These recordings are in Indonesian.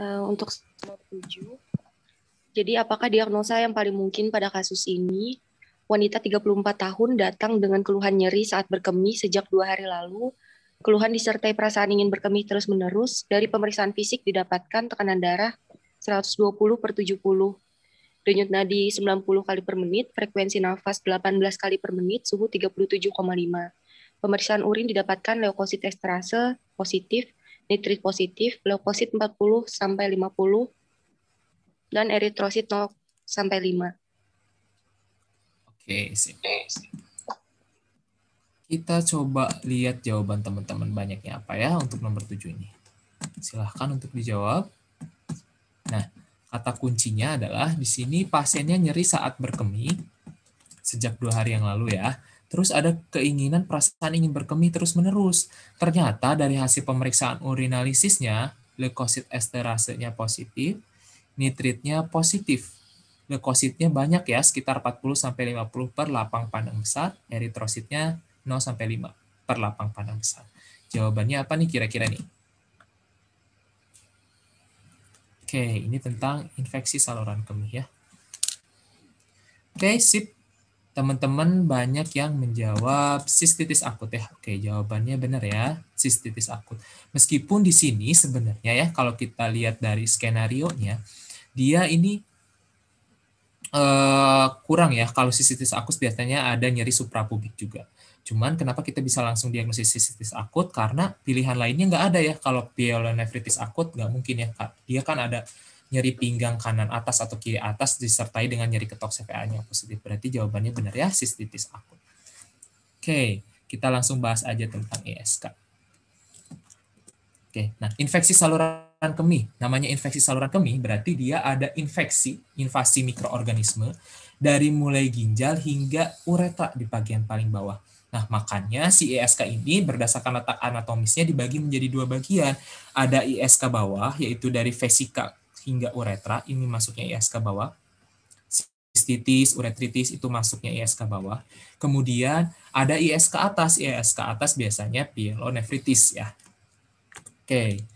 uh, untuk tujuh. Jadi apakah diagnosa yang paling mungkin pada kasus ini? Wanita 34 tahun datang dengan keluhan nyeri saat berkemih sejak dua hari lalu. Keluhan disertai perasaan ingin berkemih terus-menerus. Dari pemeriksaan fisik didapatkan tekanan darah 120 per 70, denyut nadi 90 kali per menit, frekuensi nafas 18 kali per menit, suhu 37,5. Pemeriksaan urin didapatkan leukosit esterase positif, nitrit positif, leukosit 40 sampai 50 dan eritrosit 0 sampai 5. Oke, sip. Kita coba lihat jawaban teman-teman banyaknya apa ya untuk nomor 7 ini. Silahkan untuk dijawab. Nah, kata kuncinya adalah di sini pasiennya nyeri saat berkemih sejak dua hari yang lalu ya. Terus ada keinginan perasaan ingin berkemih terus-menerus. Ternyata dari hasil pemeriksaan urinalisisnya, leukosit esterasenya positif, nitritnya positif. Leukositnya banyak ya, sekitar 40-50 per lapang pandang besar, eritrositnya 0-5 per lapang pandang besar. Jawabannya apa nih kira-kira nih? Oke, ini tentang infeksi saluran kemih ya. Oke, sip teman-teman banyak yang menjawab sistitis akut ya. Oke, jawabannya benar ya, sistitis akut. Meskipun di sini sebenarnya ya kalau kita lihat dari skenario-nya, dia ini uh, kurang ya kalau sistitis akut biasanya ada nyeri suprapubik juga. Cuman kenapa kita bisa langsung diagnosis sistitis akut karena pilihan lainnya nggak ada ya. Kalau pielonefritis akut nggak mungkin ya, Kak. Dia kan ada nyeri pinggang kanan atas atau kiri atas disertai dengan nyeri ketok CPA-nya positif. Berarti jawabannya benar ya, sistitis akut. Oke, kita langsung bahas aja tentang ISK. E Oke, nah infeksi saluran kemih, namanya infeksi saluran kemih berarti dia ada infeksi, invasi mikroorganisme dari mulai ginjal hingga uretra di bagian paling bawah. Nah, makanya si ISK e ini berdasarkan letak anatomisnya dibagi menjadi dua bagian. Ada ISK e bawah, yaitu dari vesika hingga uretra, ini masuknya ISK bawah. Sistitis, uretritis itu masuknya ISK bawah. Kemudian ada ISK atas, ISK atas biasanya pielonefritis ya. Oke.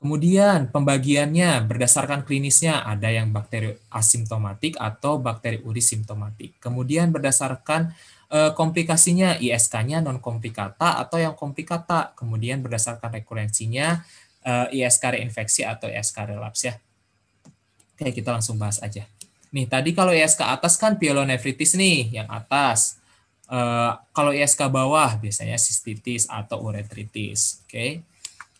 Kemudian pembagiannya berdasarkan klinisnya ada yang bakteri asimptomatik atau bakteri uri simptomatik. Kemudian berdasarkan eh, komplikasinya ISK-nya non komplikata atau yang komplikata. Kemudian berdasarkan rekurensinya uh, eh, ISK reinfeksi atau ISK relaps ya. Oke, kita langsung bahas aja. Nih, tadi kalau ISK atas kan pielonefritis nih, yang atas. Uh, kalau ISK bawah biasanya sistitis atau uretritis, oke. Okay?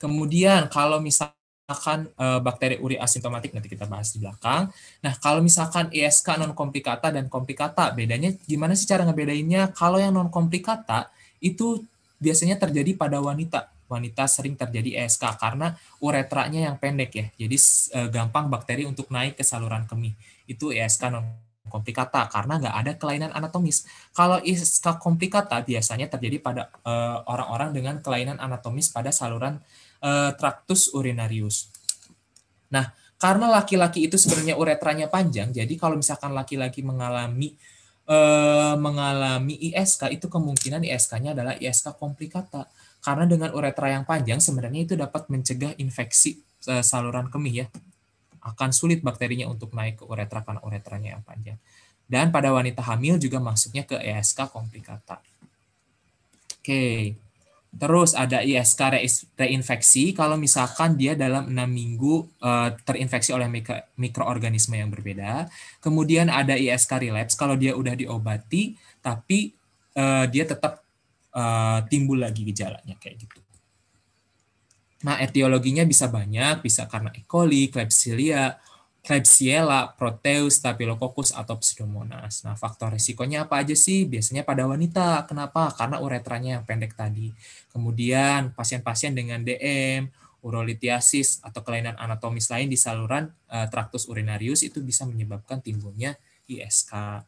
Kemudian kalau misalkan uh, bakteri uri asimptomatik nanti kita bahas di belakang. Nah, kalau misalkan ISK non komplikata dan komplikata, bedanya gimana sih cara ngebedainnya? Kalau yang non komplikata itu biasanya terjadi pada wanita wanita sering terjadi ESK karena uretranya yang pendek ya. Jadi e, gampang bakteri untuk naik ke saluran kemih. Itu ESK non komplikata karena nggak ada kelainan anatomis. Kalau ESK komplikata biasanya terjadi pada e, orang-orang dengan kelainan anatomis pada saluran e, traktus traktus urinarius. Nah, karena laki-laki itu sebenarnya uretranya panjang, jadi kalau misalkan laki-laki mengalami mengalami ISK itu kemungkinan ISK-nya adalah ISK komplikata karena dengan uretra yang panjang sebenarnya itu dapat mencegah infeksi eh, saluran kemih ya. Akan sulit bakterinya untuk naik ke uretra karena uretranya yang panjang. Dan pada wanita hamil juga masuknya ke ESK komplikata. Oke. Terus ada ISK reinfeksi kalau misalkan dia dalam enam minggu eh, terinfeksi oleh mikroorganisme yang berbeda. Kemudian ada ISK relapse kalau dia udah diobati tapi eh, dia tetap Eh, timbul lagi gejalanya kayak gitu. Nah, etiologinya bisa banyak, bisa karena E. coli, Klebsiella, Klebsiella, Proteus, Staphylococcus, atau Pseudomonas. Nah, faktor risikonya apa aja sih? Biasanya pada wanita. Kenapa? Karena uretranya yang pendek tadi. Kemudian, pasien-pasien dengan DM, urolitiasis, atau kelainan anatomis lain di saluran uh, traktus urinarius itu bisa menyebabkan timbulnya ISK.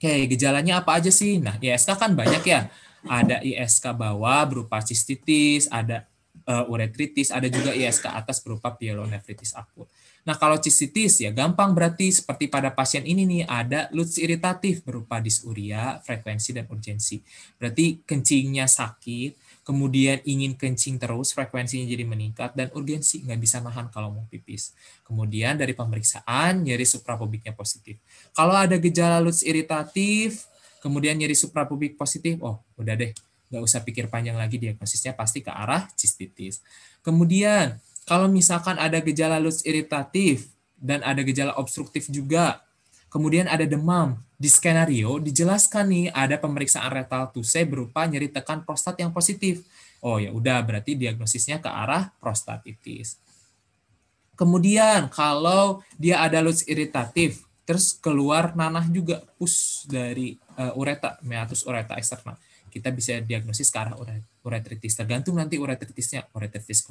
Oke, gejalanya apa aja sih? Nah, ISK kan banyak ya. Ada ISK bawah berupa cistitis, ada uh, uretritis, ada juga ISK atas berupa pielonefritis akut. Nah, kalau cistitis ya gampang berarti seperti pada pasien ini nih ada lutz iritatif berupa disuria, frekuensi dan urgensi. Berarti kencingnya sakit, kemudian ingin kencing terus, frekuensinya jadi meningkat, dan urgensi, nggak bisa nahan kalau mau pipis. Kemudian dari pemeriksaan, nyeri suprapubiknya positif. Kalau ada gejala lutz iritatif, kemudian nyeri suprapubik positif, oh udah deh, nggak usah pikir panjang lagi diagnosisnya pasti ke arah cistitis. Kemudian, kalau misalkan ada gejala lutz iritatif dan ada gejala obstruktif juga, Kemudian ada demam. Di skenario dijelaskan nih ada pemeriksaan retal tuse berupa nyeri tekan prostat yang positif. Oh ya udah berarti diagnosisnya ke arah prostatitis. Kemudian kalau dia ada lus iritatif, terus keluar nanah juga pus dari uh, ureta, meatus ureta eksternal kita bisa diagnosis ke arah uretritis. Tergantung nanti uretritisnya uretritis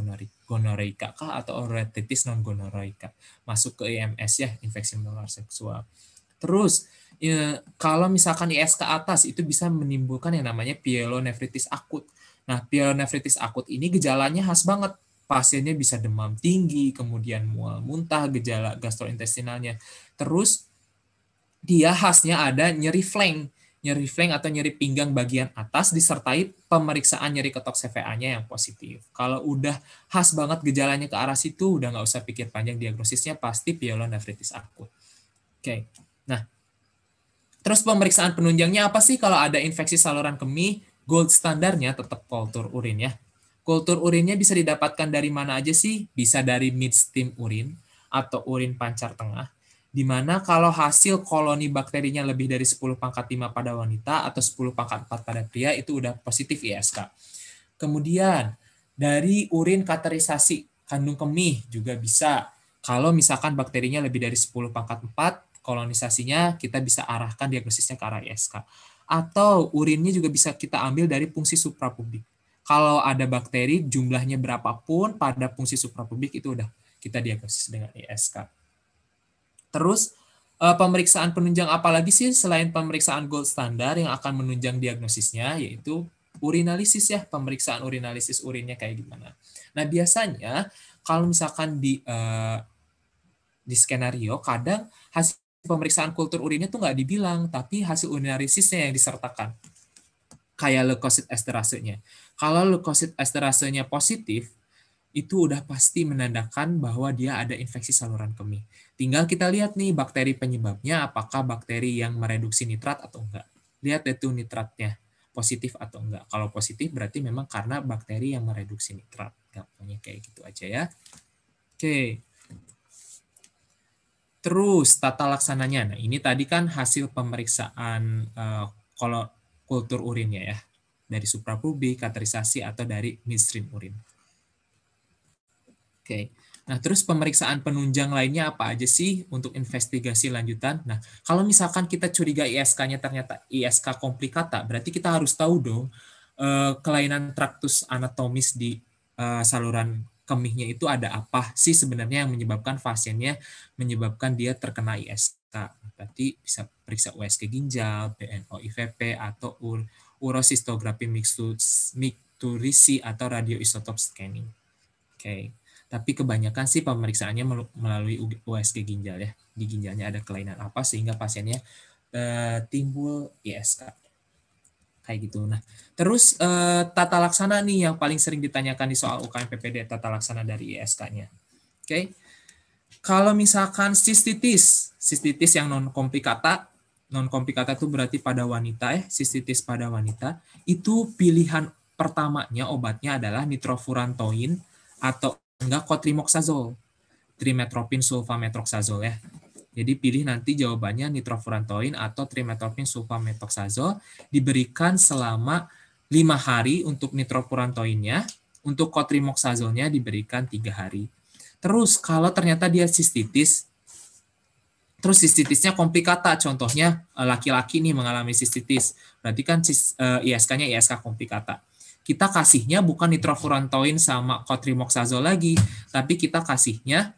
gonoreika kah atau uretritis non gonoreika Masuk ke IMS ya, infeksi menular seksual. Terus ya, kalau misalkan IS ke atas itu bisa menimbulkan yang namanya pielonefritis akut. Nah, pielonefritis akut ini gejalanya khas banget. Pasiennya bisa demam tinggi, kemudian mual muntah, gejala gastrointestinalnya. Terus dia khasnya ada nyeri flank nyeri flank atau nyeri pinggang bagian atas disertai pemeriksaan nyeri ketok CVA-nya yang positif. Kalau udah khas banget gejalanya ke arah situ, udah nggak usah pikir panjang diagnosisnya pasti pielonefritis akut. Oke, okay. nah terus pemeriksaan penunjangnya apa sih kalau ada infeksi saluran kemih? Gold standarnya tetap kultur urin ya. Kultur urinnya bisa didapatkan dari mana aja sih? Bisa dari midstream urin atau urin pancar tengah di mana kalau hasil koloni bakterinya lebih dari 10 pangkat 5 pada wanita atau 10 pangkat 4 pada pria itu udah positif ISK. Ya, Kemudian dari urin katerisasi kandung kemih juga bisa. Kalau misalkan bakterinya lebih dari 10 pangkat 4, kolonisasinya kita bisa arahkan diagnosisnya ke arah ISK. Atau urinnya juga bisa kita ambil dari fungsi suprapubik. Kalau ada bakteri jumlahnya berapapun pada fungsi suprapubik itu udah kita diagnosis dengan ISK. Terus eh, pemeriksaan penunjang apalagi sih selain pemeriksaan gold standar yang akan menunjang diagnosisnya yaitu urinalisis ya, pemeriksaan urinalisis urinnya kayak gimana. Nah, biasanya kalau misalkan di uh, di skenario kadang hasil pemeriksaan kultur urinnya tuh nggak dibilang, tapi hasil urinalisisnya yang disertakan. Kayak leukosit esterasenya. Kalau leukosit esterasenya positif, itu udah pasti menandakan bahwa dia ada infeksi saluran kemih. Tinggal kita lihat nih bakteri penyebabnya, apakah bakteri yang mereduksi nitrat atau enggak. Lihat itu nitratnya, positif atau enggak. Kalau positif berarti memang karena bakteri yang mereduksi nitrat. Gampangnya kayak gitu aja ya. Oke. Terus tata laksananya. Nah ini tadi kan hasil pemeriksaan uh, kultur urinnya ya. Dari suprapubi, katerisasi, atau dari midstream urin. Oke. Nah, terus pemeriksaan penunjang lainnya apa aja sih untuk investigasi lanjutan? Nah, kalau misalkan kita curiga ISK-nya ternyata ISK komplikata, berarti kita harus tahu dong eh, kelainan traktus anatomis di eh, saluran kemihnya itu ada apa sih sebenarnya yang menyebabkan pasiennya menyebabkan dia terkena ISK. Berarti bisa periksa USG ginjal, PNO IVP atau ur urosistografi mikturisi atau radioisotop scanning. Oke. Okay tapi kebanyakan sih pemeriksaannya melalui USG ginjal ya. Di ginjalnya ada kelainan apa sehingga pasiennya eh, timbul ISK. Kayak gitu. Nah, terus eh, tata laksana nih yang paling sering ditanyakan di soal UKM PPD tata laksana dari ISK-nya. Oke. Okay? Kalau misalkan sistitis, sistitis yang non komplikata, non komplikata itu berarti pada wanita ya, sistitis pada wanita, itu pilihan pertamanya obatnya adalah nitrofurantoin atau enggak kotrimoxazol, trimetropin sulfametroxazol ya. Jadi pilih nanti jawabannya nitrofurantoin atau trimetropin sulfametroxazol diberikan selama lima hari untuk nitrofurantoinnya, untuk kotrimoxazolnya diberikan tiga hari. Terus kalau ternyata dia sistitis, terus sistitisnya komplikata, contohnya eh, laki-laki nih mengalami sistitis, berarti kan ISK-nya eh, ISK komplikata kita kasihnya bukan nitrofurantoin sama kotrimoxazole lagi, tapi kita kasihnya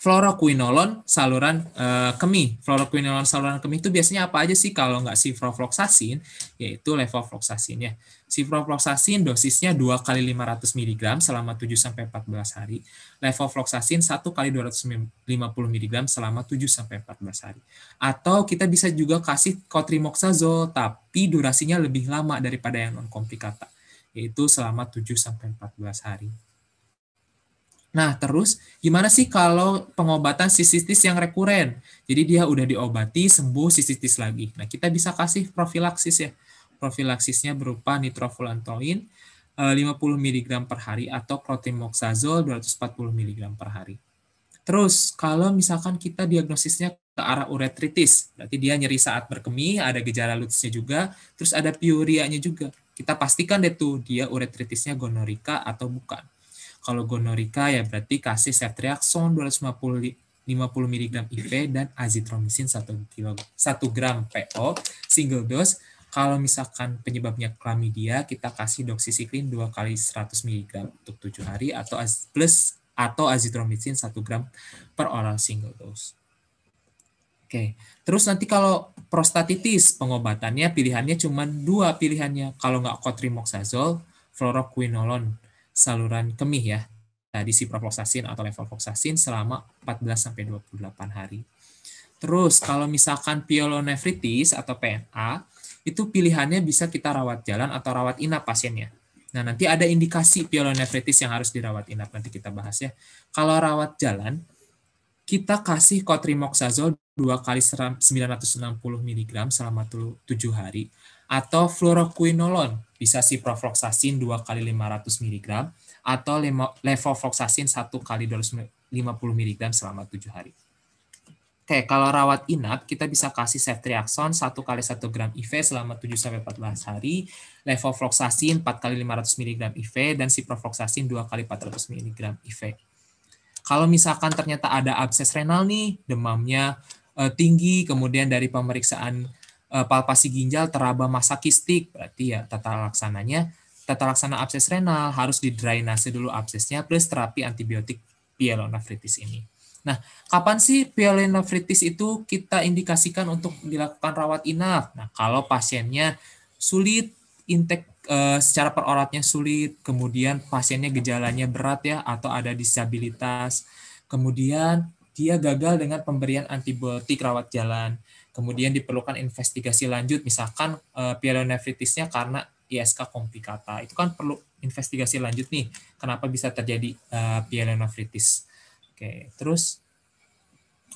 Fluoroquinolon saluran uh, kemih. Fluoroquinolon saluran kemih itu biasanya apa aja sih kalau nggak sifrofloxacin, yaitu levofloxacin ya. Sifrofloxacin dosisnya 2 kali 500 mg selama 7 sampai 14 hari. Levofloxacin 1 kali 250 mg selama 7 sampai 14 hari. Atau kita bisa juga kasih cotrimoxazole tapi durasinya lebih lama daripada yang non komplikata yaitu selama 7 sampai 14 hari. Nah, terus gimana sih kalau pengobatan sistitis yang rekuren? Jadi dia udah diobati, sembuh sistitis lagi. Nah, kita bisa kasih profilaksis ya. Profilaksisnya berupa nitrofulantoin 50 eh, mg per hari atau clotrimoxazole 240 mg per hari. Terus, kalau misalkan kita diagnosisnya ke arah uretritis, berarti dia nyeri saat berkemih, ada gejala lutusnya juga, terus ada piurianya juga. Kita pastikan deh tuh dia uretritisnya gonorika atau bukan. Kalau gonorika ya berarti kasih ceftriaxone 250 50 mg IV dan azitromisin 1 kg 1 gram PO single dose. Kalau misalkan penyebabnya klamidia, kita kasih doksisiklin 2 kali 100 mg untuk 7 hari atau plus atau azitromisin 1 gram per oral single dose. Oke, terus nanti kalau prostatitis pengobatannya pilihannya cuma dua pilihannya. Kalau nggak kotrimoxazole, fluoroquinolone saluran kemih ya, tadi ciprofloxacin atau level levofloxacin selama 14 sampai 28 hari. Terus kalau misalkan pielonefritis atau PNA, itu pilihannya bisa kita rawat jalan atau rawat inap pasiennya. Nah, nanti ada indikasi pielonefritis yang harus dirawat inap nanti kita bahas ya. Kalau rawat jalan, kita kasih kotrimoxazol 2 kali 960 mg selama 7 hari atau fluoroquinolon bisa si ciprofloxacin 2 kali 500 mg atau levofloxacin 1 kali 250 mg selama 7 hari. Oke, kalau rawat inap kita bisa kasih ceftriaxone 1 kali 1 gram IV selama 7 sampai 14 hari, levofloxacin 4 kali 500 mg IV dan si ciprofloxacin 2 kali 400 mg IV. Kalau misalkan ternyata ada abses renal nih, demamnya eh, tinggi, kemudian dari pemeriksaan Eh, palpasi ginjal teraba masa kistik. berarti ya tata laksananya tata laksana abses renal harus didrainase dulu absesnya plus terapi antibiotik pielonefritis ini. Nah, kapan sih pielonefritis itu kita indikasikan untuk dilakukan rawat inap? Nah, kalau pasiennya sulit intake e, secara peroratnya sulit, kemudian pasiennya gejalanya berat ya atau ada disabilitas, kemudian dia gagal dengan pemberian antibiotik rawat jalan, kemudian diperlukan investigasi lanjut misalkan uh, eh, pielonefritisnya karena ISK komplikata itu kan perlu investigasi lanjut nih kenapa bisa terjadi uh, eh, pielonefritis oke terus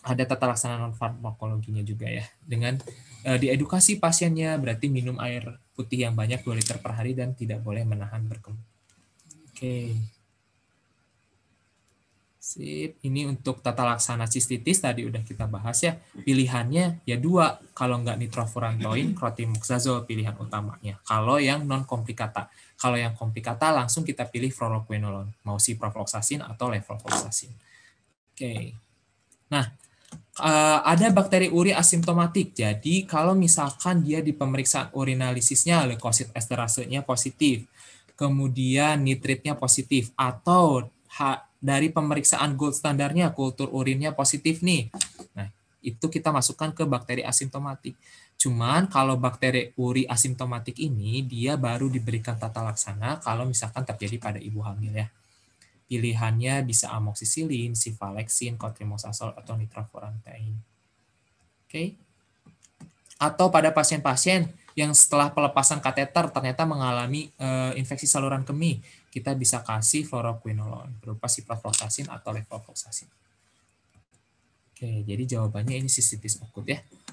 ada tata laksana non farmakologinya juga ya dengan uh, diedukasi pasiennya berarti minum air putih yang banyak 2 liter per hari dan tidak boleh menahan berkembang oke Sip, ini untuk tata laksana cistitis tadi udah kita bahas ya. Pilihannya ya dua, kalau nggak nitrofurantoin, crotimuxazol pilihan utamanya. Kalau yang non komplikata, kalau yang komplikata langsung kita pilih froloquinolon, mau si profloxacin atau levofloxacin. Oke. Nah, eh, ada bakteri uri asimptomatik. Jadi kalau misalkan dia di pemeriksaan urinalisisnya leukosit esterasenya positif, kemudian nitritnya positif atau dari pemeriksaan gold standarnya kultur urinnya positif nih. Nah, itu kita masukkan ke bakteri asimptomatik. Cuman kalau bakteri uri asimptomatik ini dia baru diberikan tata laksana kalau misalkan terjadi pada ibu hamil ya. Pilihannya bisa amoxicillin, sifalexin, kotrimoxazol atau nitrofurantoin. Oke. Okay? Atau pada pasien-pasien yang setelah pelepasan kateter ternyata mengalami e, infeksi saluran kemih kita bisa kasih fluoroquinolone berupa ciprofloxacin atau levofloxacin. Oke, jadi jawabannya ini sistitis akut ya.